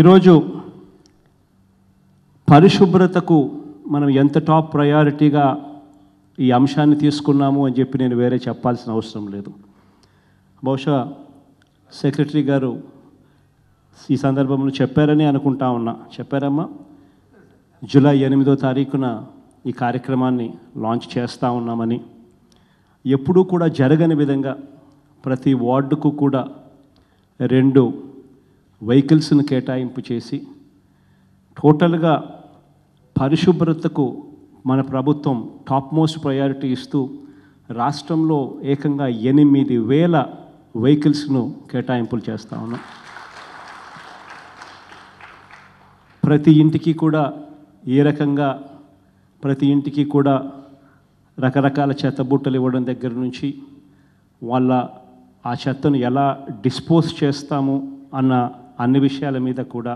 ఈరోజు పరిశుభ్రతకు మనం ఎంత టాప్ ప్రయారిటీగా ఈ అంశాన్ని తీసుకున్నాము అని చెప్పి నేను వేరే చెప్పాల్సిన అవసరం లేదు బహుశా సెక్రటరీ గారు ఈ సందర్భంలో చెప్పారని అనుకుంటా ఉన్నా చెప్పారమ్మా జూలై ఎనిమిదో తారీఖున ఈ కార్యక్రమాన్ని లాంచ్ చేస్తూ ఉన్నామని ఎప్పుడూ కూడా జరగని విధంగా ప్రతి వార్డుకు కూడా రెండు వెహికల్స్ను కేటాయింపు చేసి టోటల్గా పరిశుభ్రతకు మన ప్రభుత్వం టాప్ మోస్ట్ ప్రయారిటీ ఇస్తూ రాష్ట్రంలో ఏకంగా ఎనిమిది వేల వెహికల్స్ను కేటాయింపులు చేస్తా ఉన్నాం ప్రతి ఇంటికి కూడా ఏ రకంగా ప్రతి ఇంటికి కూడా రకరకాల చెత్తబుట్టలు ఇవ్వడం దగ్గర నుంచి వాళ్ళ ఆ చెత్తను ఎలా డిస్పోజ్ చేస్తాము అన్న అన్ని విషయాల మీద కూడా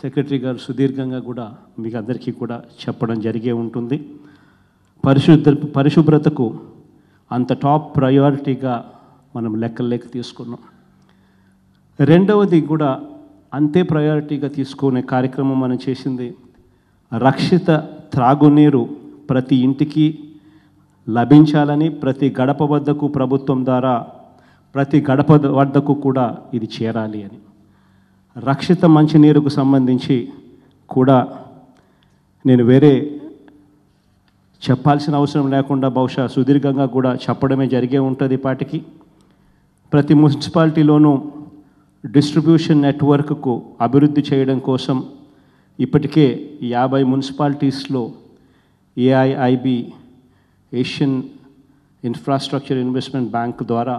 సెక్రటరీ గారు సుదీర్ఘంగా కూడా మీకు అందరికీ కూడా చెప్పడం జరిగే ఉంటుంది పరిశుద్ధ పరిశుభ్రతకు అంత టాప్ ప్రయారిటీగా మనం లెక్కలేక తీసుకున్నాం రెండవది కూడా అంతే ప్రయారిటీగా తీసుకునే కార్యక్రమం మనం చేసింది రక్షిత త్రాగునీరు ప్రతి ఇంటికి లభించాలని ప్రతి గడప వద్దకు ప్రభుత్వం ద్వారా ప్రతి గడప వద్దకు కూడా ఇది చేరాలి అని రక్షిత మంచినీరుకు సంబంధించి కూడా నేను వేరే చెప్పాల్సిన అవసరం లేకుండా బహుశా సుదీర్ఘంగా కూడా చెప్పడమే జరిగే ఉంటుంది పాటికి ప్రతి మున్సిపాలిటీలోనూ డిస్ట్రిబ్యూషన్ నెట్వర్క్కు అభివృద్ధి చేయడం కోసం ఇప్పటికే యాభై మున్సిపాలిటీస్లో AIIB Asian infrastructure investment bank ద్వారా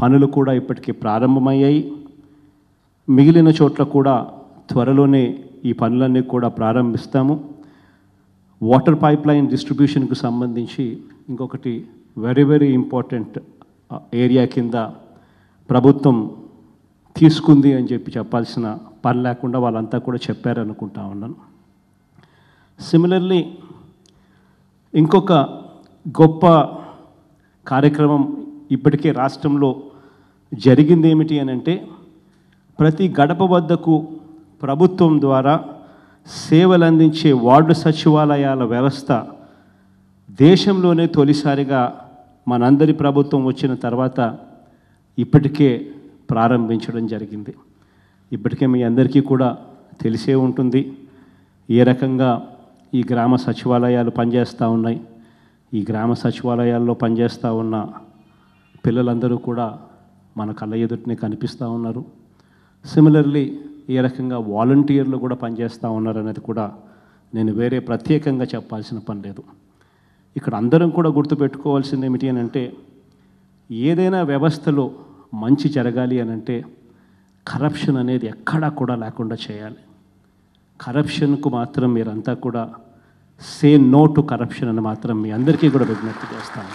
పనులు కూడా ఇప్పటికే ప్రారంభమయ్యాయి మిగిలిన చోట్ల కూడా త్వరలోనే ఈ పనులన్నీ కూడా ప్రారంభిస్తాము వాటర్ పైప్ లైన్ డిస్ట్రిబ్యూషన్కు సంబంధించి ఇంకొకటి వెరీ వెరీ ఇంపార్టెంట్ ఏరియా కింద ప్రభుత్వం తీసుకుంది అని చెప్పి చెప్పాల్సిన పని లేకుండా వాళ్ళంతా కూడా చెప్పారనుకుంటా ఉన్నాను సిమిలర్లీ ఇంకొక గొప్ప కార్యక్రమం ఇప్పటికే రాష్ట్రంలో జరిగింది ఏమిటి అని అంటే ప్రతి గడప వద్దకు ప్రభుత్వం ద్వారా సేవలు అందించే వార్డు సచివాలయాల వ్యవస్థ దేశంలోనే తొలిసారిగా మనందరి ప్రభుత్వం వచ్చిన తర్వాత ఇప్పటికే ప్రారంభించడం జరిగింది ఇప్పటికే మీ అందరికీ కూడా తెలిసే ఉంటుంది ఏ రకంగా ఈ గ్రామ సచివాలయాలు పనిచేస్తూ ఉన్నాయి ఈ గ్రామ సచివాలయాల్లో పనిచేస్తూ ఉన్న పిల్లలందరూ కూడా మన కళ్ళ ఎదుటినే కనిపిస్తూ ఉన్నారు సిమిలర్లీ ఏ రకంగా వాలంటీర్లు కూడా పనిచేస్తూ ఉన్నారనేది కూడా నేను వేరే ప్రత్యేకంగా చెప్పాల్సిన పని లేదు ఇక్కడ అందరం కూడా గుర్తుపెట్టుకోవాల్సింది ఏమిటి అని అంటే ఏదైనా వ్యవస్థలో మంచి జరగాలి అని అంటే కరప్షన్ అనేది ఎక్కడా కూడా లేకుండా చేయాలి కరప్షన్కు మాత్రం మీరంతా కూడా సే నో టు కరప్షన్ అని మాత్రం మీ అందరికీ కూడా విజ్ఞప్తి చేస్తాను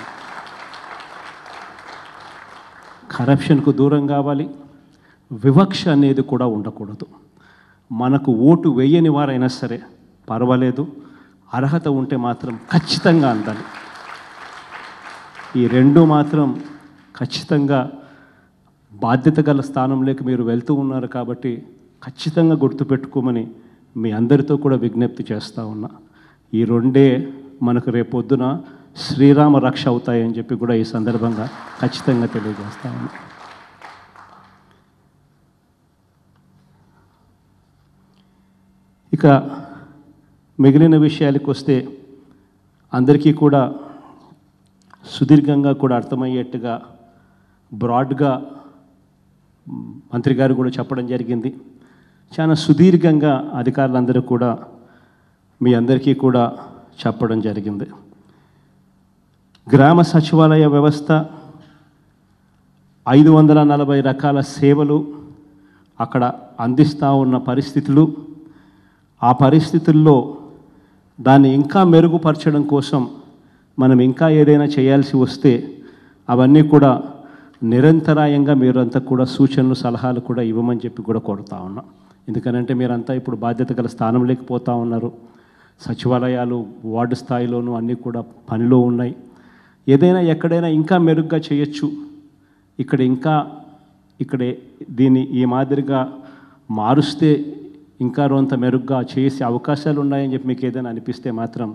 కరప్షన్కు దూరం కావాలి వివక్ష అనేది కూడా ఉండకూడదు మనకు ఓటు వేయని వారైనా సరే పర్వాలేదు అర్హత ఉంటే మాత్రం ఖచ్చితంగా అందాలి ఈ రెండు మాత్రం ఖచ్చితంగా బాధ్యత గల స్థానంలోకి మీరు వెళ్తూ ఉన్నారు కాబట్టి ఖచ్చితంగా గుర్తుపెట్టుకోమని మీ అందరితో కూడా విజ్ఞప్తి చేస్తూ ఉన్నా ఈ రెండే మనకు రేపొద్దున శ్రీరామ రక్ష అవుతాయని చెప్పి కూడా ఈ సందర్భంగా ఖచ్చితంగా తెలియజేస్తా ఉన్నా ఇక మిగిలిన విషయాలకు వస్తే అందరికీ కూడా సుదీర్ఘంగా కూడా అర్థమయ్యేట్టుగా బ్రాడ్గా మంత్రి గారు కూడా చెప్పడం జరిగింది చాలా సుదీర్ఘంగా అధికారులందరూ కూడా మీ అందరికీ కూడా చెప్పడం జరిగింది గ్రామ సచివాలయ వ్యవస్థ ఐదు వందల నలభై రకాల సేవలు అక్కడ అందిస్తూ ఉన్న పరిస్థితులు ఆ పరిస్థితుల్లో దాన్ని ఇంకా మెరుగుపరచడం కోసం మనం ఇంకా ఏదైనా చేయాల్సి వస్తే అవన్నీ కూడా నిరంతరాయంగా మీరంతా కూడా సూచనలు సలహాలు కూడా ఇవ్వమని చెప్పి కూడా కోరుతా ఉన్నా ఎందుకనంటే మీరంతా ఇప్పుడు బాధ్యత గల స్థానం లేకపోతూ ఉన్నారు సచివాలయాలు వార్డు స్థాయిలోనూ అన్నీ కూడా పనిలో ఉన్నాయి ఏదైనా ఎక్కడైనా ఇంకా మెరుగ్గా చేయొచ్చు ఇక్కడ ఇంకా ఇక్కడే దీన్ని ఈ మాదిరిగా మారుస్తే ఇంకా రోంత మెరుగ్గా చేసే అవకాశాలు ఉన్నాయని చెప్పి మీకు ఏదైనా అనిపిస్తే మాత్రం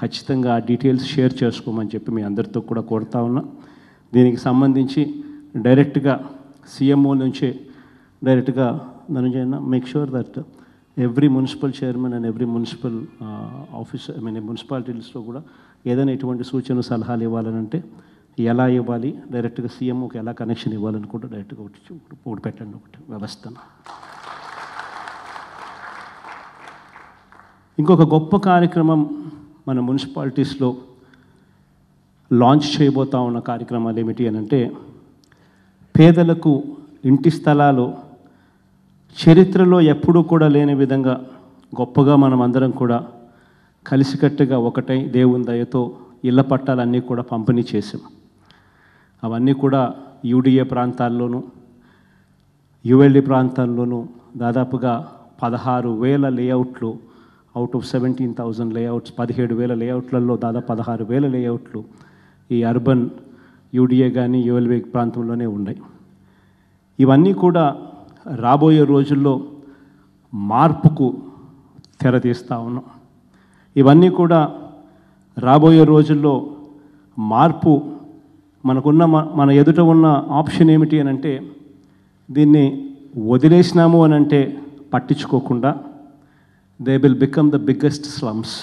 ఖచ్చితంగా డీటెయిల్స్ షేర్ చేసుకోమని చెప్పి మీ అందరితో కూడా కోరుతా ఉన్నా దీనికి సంబంధించి డైరెక్ట్గా సీఎంఓ నుంచి డైరెక్ట్గా ధనుంజయన make sure that every municipal chairman and every municipal office I mean మున్సిపాలిటీస్లో కూడా ఏదైనా ఇటువంటి సూచనలు సలహాలు ఇవ్వాలనంటే ఎలా ఇవ్వాలి డైరెక్ట్గా సీఎంఓకి ఎలా కనెక్షన్ ఇవ్వాలని కూడా డైరెక్ట్గా ఒకటి పెట్టండి ఒకటి వ్యవస్థను ఇంకొక గొప్ప కార్యక్రమం మన మున్సిపాలిటీస్లో లాంచ్ చేయబోతా ఉన్న కార్యక్రమాలు ఏమిటి అని అంటే పేదలకు ఇంటి స్థలాలు చరిత్రలో ఎప్పుడూ కూడా లేని విధంగా గొప్పగా మనం అందరం కూడా కలిసికట్టుగా ఒకటై దేవుని దయతో ఇళ్ల పట్టాలన్నీ కూడా పంపిణీ చేసాం అవన్నీ కూడా యూడిఏ ప్రాంతాల్లోనూ యుఎల్డి ప్రాంతాల్లోనూ దాదాపుగా పదహారు వేల లేఅవుట్లు out of seventy thousand layouts పదిహేడు వేల లేఅవుట్లలో దాదాపు పదహారు వేల లేఅవుట్లు ఈ అర్బన్ యూడిఏ కానీ యుఎల్వి ప్రాంతంలోనే ఉన్నాయి ఇవన్నీ కూడా రాబోయే రోజుల్లో మార్పుకు తెరతీస్తూ ఉన్నాం ఇవన్నీ కూడా రాబోయే రోజుల్లో మార్పు మనకున్న మన ఎదుట ఉన్న ఆప్షన్ ఏమిటి అని అంటే దీన్ని వదిలేసినాము అని అంటే పట్టించుకోకుండా they will become the biggest slums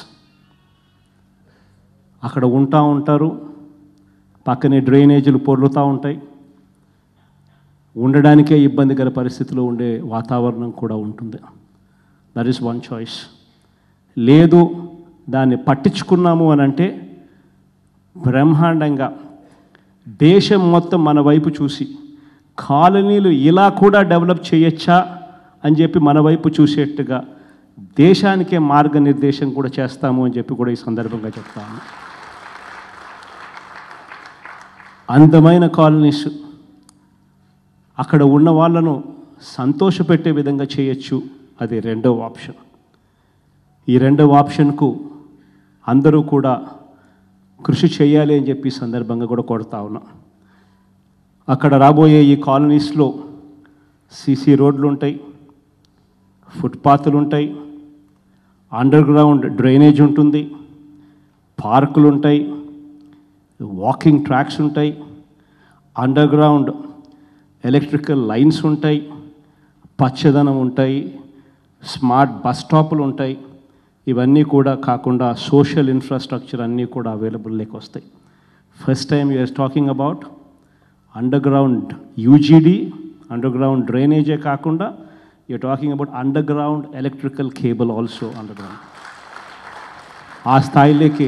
అక్కడ ఉంటా ఉంటారు పక్కనే డ్రైనేజీలు పొర్లుతూ ఉంటాయి ఉండడానికే ఇబ్బందికర పరిస్థితిలో ఉండే వాతావరణం కూడా ఉంటుంది దట్ ఈస్ వన్ చాయిస్ లేదు దాన్ని పట్టించుకున్నాము అని అంటే బ్రహ్మాండంగా దేశం మొత్తం మన వైపు చూసి కాలనీలు ఇలా కూడా డెవలప్ చేయొచ్చా అని చెప్పి మన వైపు చూసేట్టుగా దేశానికే మార్గనిర్దేశం కూడా చేస్తాము అని చెప్పి కూడా ఈ సందర్భంగా చెప్తాము అందమైన కాలనీస్ అక్కడ ఉన్న వాళ్ళను సంతోషపెట్టే విధంగా చేయొచ్చు అది రెండవ ఆప్షన్ ఈ రెండవ ఆప్షన్కు అందరూ కూడా కృషి చేయాలి అని చెప్పి సందర్భంగా కూడా కొడతా ఉన్నా అక్కడ రాబోయే ఈ కాలనీస్లో సీసీ రోడ్లు ఉంటాయి ఫుట్పాత్లు ఉంటాయి అండర్ గ్రౌండ్ డ్రైనేజ్ ఉంటుంది పార్కులు ఉంటాయి వాకింగ్ ట్రాక్స్ ఉంటాయి అండర్ గ్రౌండ్ ఎలక్ట్రికల్ లైన్స్ ఉంటాయి పచ్చదనం ఉంటాయి స్మార్ట్ బస్ స్టాపులు ఉంటాయి ఇవన్నీ కూడా కాకుండా సోషల్ ఇన్ఫ్రాస్ట్రక్చర్ అన్నీ కూడా అవైలబుల్లోకి వస్తాయి first time you are talking about underground UGD underground డ్రైనేజే కాకుండా about underground electrical cable also underground ఆ స్థాయిలోకి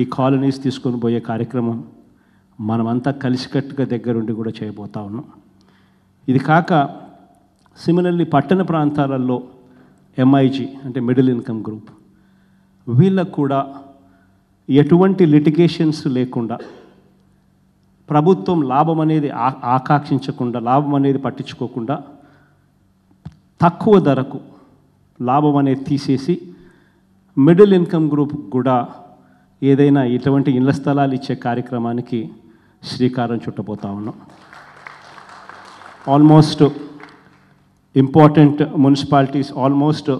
ఈ కాలనీస్ తీసుకొని పోయే కార్యక్రమం మనమంతా కలిసికట్టుగా దగ్గరుండి కూడా చేయబోతా ఉన్నాం ఇది కాక సిమిలర్లీ పట్టణ ప్రాంతాలలో ఎంఐజీ అంటే మిడిల్ ఇన్కమ్ గ్రూప్ వీళ్ళకు కూడా ఎటువంటి లిటిగేషన్స్ లేకుండా ప్రభుత్వం లాభం అనేది ఆకాంక్షించకుండా లాభం అనేది పట్టించుకోకుండా తక్కువ ధరకు లాభం అనేది తీసేసి మిడిల్ ఇన్కమ్ గ్రూప్ కూడా ఏదైనా ఇటువంటి ఇళ్ల స్థలాలు ఇచ్చే కార్యక్రమానికి శ్రీకారం చుట్టబోతా ఉన్నాం ఆల్మోస్ట్ ఇంపార్టెంట్ మున్సిపాలిటీస్ ఆల్మోస్ట్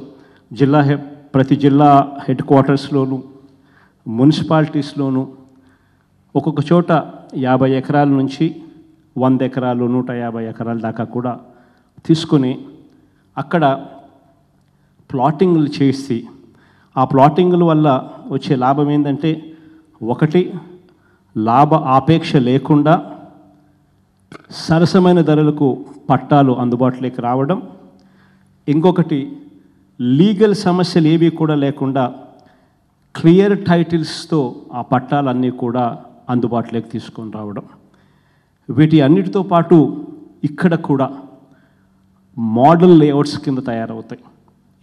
జిల్లా హె ప్రతి జిల్లా హెడ్ క్వార్టర్స్లోనూ మున్సిపాలిటీస్లోనూ ఒక్కొక్క చోట యాభై ఎకరాల నుంచి వంద ఎకరాలు నూట యాభై ఎకరాల దాకా కూడా తీసుకుని అక్కడ ప్లాటింగ్లు చేసి ఆ ప్లాటింగ్ల వల్ల వచ్చే లాభం ఏంటంటే ఒకటి లాభ ఆపేక్ష లేకుండా సరసమైన ధరలకు పట్టాలు అందుబాటులోకి రావడం ఇంకొకటి లీగల్ సమస్యలు ఏవి కూడా లేకుండా క్లియర్ టైటిల్స్తో ఆ పట్టాలన్నీ కూడా అందుబాటులోకి తీసుకొని రావడం వీటి అన్నిటితో పాటు ఇక్కడ కూడా మోడల్ లేఅవుట్స్ కింద తయారవుతాయి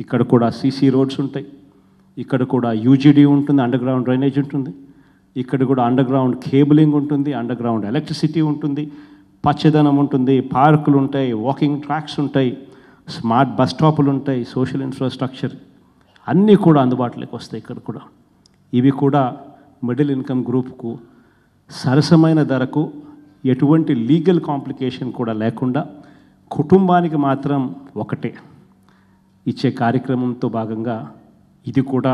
ఇక్కడ కూడా సీసీ రోడ్స్ ఉంటాయి ఇక్కడ కూడా యూజీడీ ఉంటుంది అండర్ గ్రౌండ్ డ్రైనేజ్ ఉంటుంది ఇక్కడ కూడా అండర్ గ్రౌండ్ కేబులింగ్ ఉంటుంది అండర్ గ్రౌండ్ ఎలక్ట్రిసిటీ ఉంటుంది పచ్చదనం ఉంటుంది పార్కులు ఉంటాయి వాకింగ్ ట్రాక్స్ ఉంటాయి స్మార్ట్ బస్ స్టాపులు ఉంటాయి సోషల్ ఇన్ఫ్రాస్ట్రక్చర్ అన్నీ కూడా అందుబాటులోకి వస్తాయి ఇక్కడ కూడా ఇవి కూడా మిడిల్ ఇన్కమ్ గ్రూప్కు సరసమైన ధరకు ఎటువంటి లీగల్ కాంప్లికేషన్ కూడా లేకుండా కుటుంబానికి మాత్రం ఒకటే ఇచ్చే కార్యక్రమంతో భాగంగా ఇది కూడా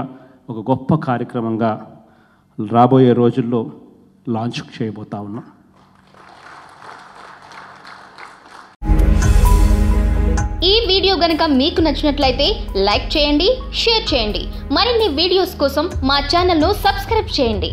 ఒక గొప్ప కార్యక్రమంగా రాబోయే రోజుల్లో లాంచ్ చేయబోతా ఉన్నాం ఈ వీడియో గనక మీకు నచ్చినట్లయితే లైక్ చేయండి షేర్ చేయండి మరిన్ని వీడియోస్ కోసం మా ఛానల్ను సబ్స్క్రైబ్ చేయండి